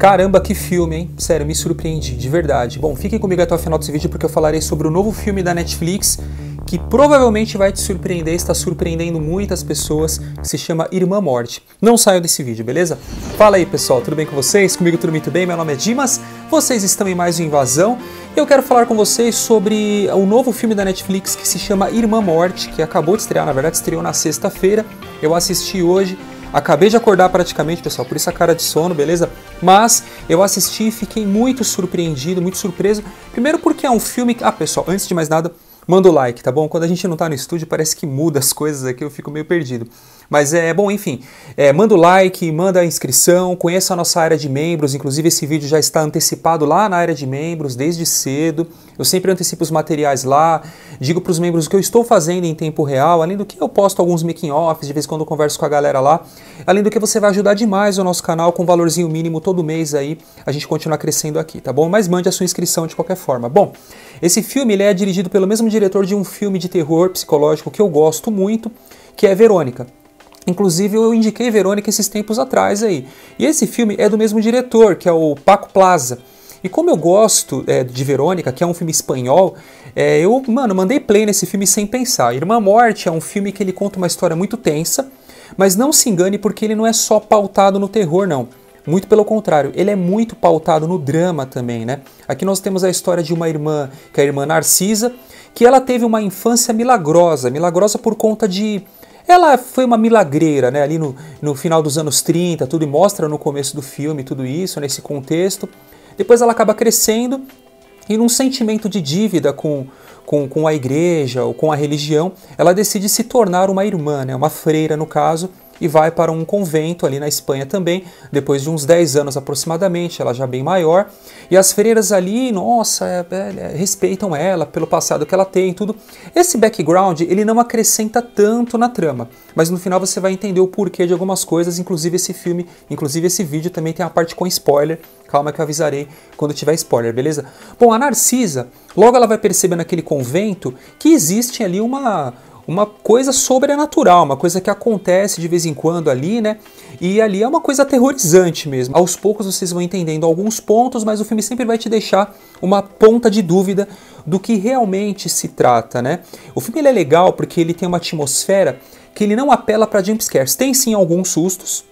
Caramba, que filme, hein? Sério, me surpreendi, de verdade. Bom, fiquem comigo até o final desse vídeo porque eu falarei sobre o novo filme da Netflix que provavelmente vai te surpreender, está surpreendendo muitas pessoas, que se chama Irmã Morte. Não saiam desse vídeo, beleza? Fala aí, pessoal, tudo bem com vocês? Comigo tudo muito bem, meu nome é Dimas, vocês estão em mais um Invasão, e eu quero falar com vocês sobre o novo filme da Netflix que se chama Irmã Morte, que acabou de estrear, na verdade estreou na sexta-feira, eu assisti hoje, Acabei de acordar praticamente, pessoal, por isso a cara de sono, beleza? Mas eu assisti e fiquei muito surpreendido, muito surpreso. Primeiro porque é um filme. Ah, pessoal, antes de mais nada manda o like, tá bom? Quando a gente não tá no estúdio, parece que muda as coisas aqui, eu fico meio perdido. Mas é bom, enfim, é, manda o like, manda a inscrição, conheça a nossa área de membros, inclusive esse vídeo já está antecipado lá na área de membros desde cedo. Eu sempre antecipo os materiais lá, digo para os membros o que eu estou fazendo em tempo real, além do que eu posto alguns making offs, de vez em quando eu converso com a galera lá. Além do que você vai ajudar demais o nosso canal com um valorzinho mínimo todo mês aí, a gente continuar crescendo aqui, tá bom? Mas mande a sua inscrição de qualquer forma. Bom, esse filme ele é dirigido pelo mesmo diretor de um filme de terror psicológico que eu gosto muito, que é Verônica. Inclusive eu indiquei Verônica esses tempos atrás aí. E esse filme é do mesmo diretor, que é o Paco Plaza. E como eu gosto é, de Verônica, que é um filme espanhol, é, eu, mano, mandei play nesse filme sem pensar. Irmã Morte é um filme que ele conta uma história muito tensa, mas não se engane porque ele não é só pautado no terror, não. Muito pelo contrário, ele é muito pautado no drama também, né? Aqui nós temos a história de uma irmã, que é a irmã Narcisa, que ela teve uma infância milagrosa, milagrosa por conta de ela foi uma milagreira, né? Ali no, no final dos anos 30, tudo e mostra no começo do filme tudo isso, nesse contexto. Depois ela acaba crescendo e num sentimento de dívida com, com, com a igreja ou com a religião, ela decide se tornar uma irmã, né? uma freira no caso, e vai para um convento ali na Espanha também, depois de uns 10 anos aproximadamente, ela já bem maior. E as freiras ali, nossa, é, é, é, respeitam ela pelo passado que ela tem e tudo. Esse background, ele não acrescenta tanto na trama, mas no final você vai entender o porquê de algumas coisas, inclusive esse filme, inclusive esse vídeo também tem a parte com spoiler. Calma que eu avisarei quando tiver spoiler, beleza? Bom, a Narcisa, logo ela vai perceber naquele convento que existe ali uma uma coisa sobrenatural, uma coisa que acontece de vez em quando ali, né? E ali é uma coisa aterrorizante mesmo. Aos poucos vocês vão entendendo alguns pontos, mas o filme sempre vai te deixar uma ponta de dúvida do que realmente se trata, né? O filme é legal porque ele tem uma atmosfera que ele não apela para jumpscares. Tem sim alguns sustos,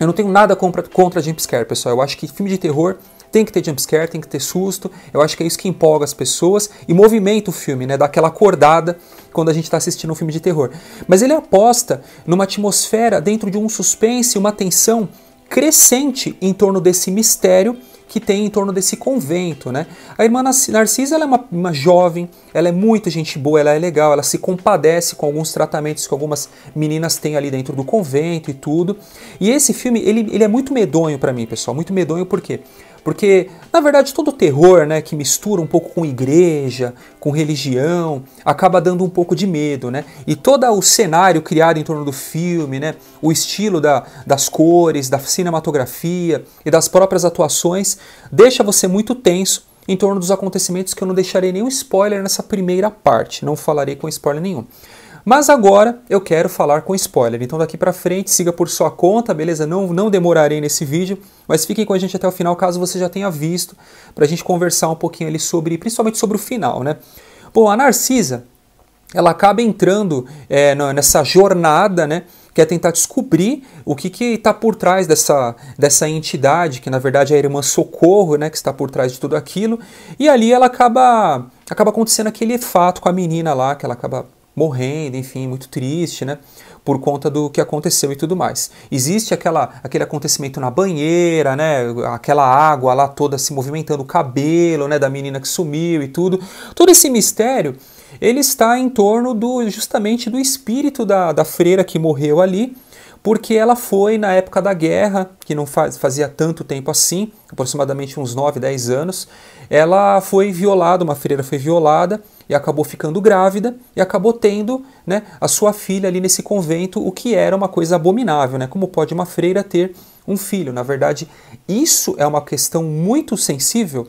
eu não tenho nada contra, contra jumpscare, pessoal. Eu acho que filme de terror tem que ter jumpscare, tem que ter susto. Eu acho que é isso que empolga as pessoas e movimenta o filme, né? Dá aquela acordada quando a gente está assistindo um filme de terror. Mas ele aposta numa atmosfera dentro de um suspense, uma tensão crescente em torno desse mistério que tem em torno desse convento, né? A irmã Narcisa ela é uma, uma, jovem, ela é muito gente boa, ela é legal, ela se compadece com alguns tratamentos que algumas meninas têm ali dentro do convento e tudo. E esse filme ele, ele é muito medonho para mim, pessoal, muito medonho porque porque, na verdade, todo o terror né, que mistura um pouco com igreja, com religião, acaba dando um pouco de medo, né? E todo o cenário criado em torno do filme, né, o estilo da, das cores, da cinematografia e das próprias atuações, deixa você muito tenso em torno dos acontecimentos que eu não deixarei nenhum spoiler nessa primeira parte, não falarei com spoiler nenhum. Mas agora eu quero falar com spoiler, então daqui para frente siga por sua conta, beleza? Não, não demorarei nesse vídeo, mas fiquem com a gente até o final caso você já tenha visto, para a gente conversar um pouquinho ali sobre, principalmente sobre o final, né? Bom, a Narcisa, ela acaba entrando é, nessa jornada, né? que é tentar descobrir o que está por trás dessa, dessa entidade, que na verdade é a irmã Socorro, né, que está por trás de tudo aquilo. E ali ela acaba acaba acontecendo aquele fato com a menina lá, que ela acaba morrendo, enfim, muito triste, né? Por conta do que aconteceu e tudo mais. Existe aquela, aquele acontecimento na banheira, né? Aquela água lá toda se movimentando, o cabelo, né? Da menina que sumiu e tudo. Todo esse mistério, ele está em torno do justamente do espírito da, da freira que morreu ali porque ela foi na época da guerra, que não faz, fazia tanto tempo assim, aproximadamente uns 9, 10 anos, ela foi violada, uma freira foi violada e acabou ficando grávida e acabou tendo né, a sua filha ali nesse convento, o que era uma coisa abominável, né? Como pode uma freira ter um filho? Na verdade, isso é uma questão muito sensível,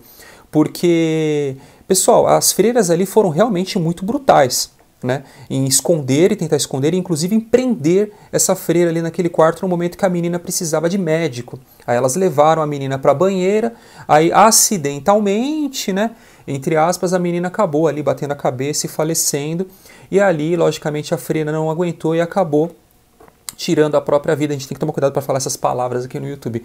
porque, pessoal, as freiras ali foram realmente muito brutais né? em esconder e tentar esconder, e inclusive em prender essa freira ali naquele quarto no momento que a menina precisava de médico. Aí elas levaram a menina para a banheira, aí acidentalmente, né, entre aspas, a menina acabou ali batendo a cabeça e falecendo, e ali, logicamente, a freira não aguentou e acabou tirando a própria vida. A gente tem que tomar cuidado para falar essas palavras aqui no YouTube.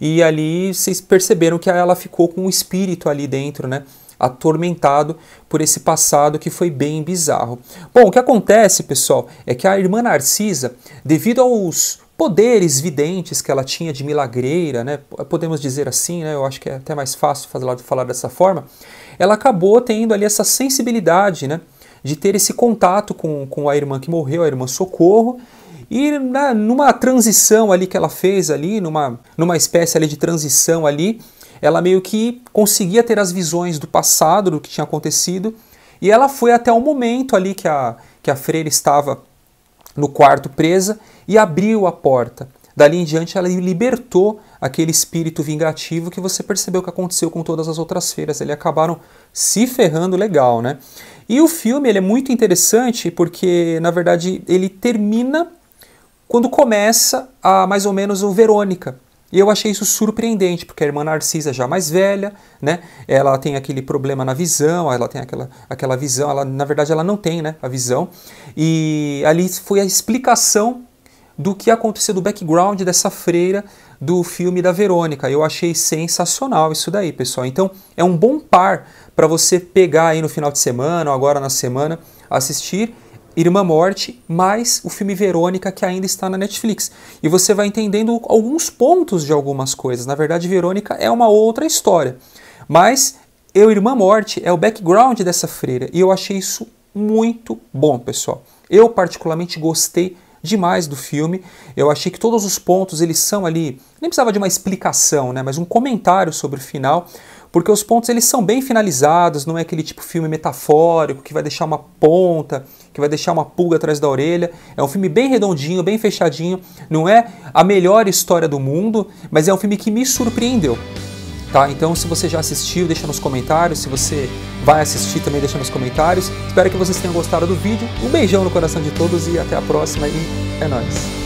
E ali vocês perceberam que ela ficou com um espírito ali dentro, né? atormentado por esse passado que foi bem bizarro. Bom, o que acontece, pessoal, é que a irmã Narcisa, devido aos poderes videntes que ela tinha de milagreira, né? Podemos dizer assim, né? Eu acho que é até mais fácil falar, falar dessa forma. Ela acabou tendo ali essa sensibilidade, né? De ter esse contato com, com a irmã que morreu, a irmã Socorro, e na, numa transição ali que ela fez ali, numa, numa espécie ali de transição ali, ela meio que conseguia ter as visões do passado, do que tinha acontecido, e ela foi até o momento ali que a, que a freira estava no quarto presa e abriu a porta. Dali em diante, ela libertou aquele espírito vingativo que você percebeu que aconteceu com todas as outras feiras. Eles acabaram se ferrando legal, né? E o filme ele é muito interessante porque, na verdade, ele termina quando começa a mais ou menos o Verônica, e eu achei isso surpreendente, porque a irmã Narcisa já mais velha, né? Ela tem aquele problema na visão, ela tem aquela, aquela visão, ela, na verdade ela não tem, né, a visão. E ali foi a explicação do que aconteceu, do background dessa freira do filme da Verônica. Eu achei sensacional isso daí, pessoal. Então é um bom par para você pegar aí no final de semana, ou agora na semana, assistir Irmã Morte, mais o filme Verônica, que ainda está na Netflix. E você vai entendendo alguns pontos de algumas coisas. Na verdade, Verônica é uma outra história. Mas Eu Irmã Morte é o background dessa freira. E eu achei isso muito bom, pessoal. Eu, particularmente, gostei demais do filme. Eu achei que todos os pontos eles são ali, nem precisava de uma explicação, né, mas um comentário sobre o final porque os pontos eles são bem finalizados, não é aquele tipo filme metafórico que vai deixar uma ponta, que vai deixar uma pulga atrás da orelha. É um filme bem redondinho, bem fechadinho, não é a melhor história do mundo, mas é um filme que me surpreendeu. Tá? Então, se você já assistiu, deixa nos comentários. Se você vai assistir, também deixa nos comentários. Espero que vocês tenham gostado do vídeo. Um beijão no coração de todos e até a próxima. E é nóis!